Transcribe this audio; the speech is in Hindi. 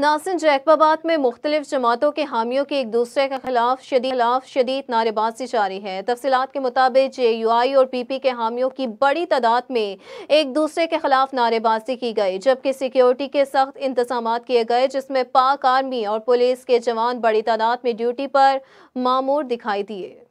नासिन जैकबाबाद में मुख्तलिफ जमातों के हामियों के एक दूसरे के खिलाफ शदी खिलाफ शदीद नारेबाजी जारी है तफसीत के मुताबिक जे यू आई और पी पी के हामियों की बड़ी तादाद में एक दूसरे के खिलाफ नारेबाजी की गई जबकि सिक्योरिटी के सख्त इंतजाम किए गए जिसमें पाक आर्मी और पुलिस के जवान बड़ी तादाद में ड्यूटी पर मामूर दिखाई दिए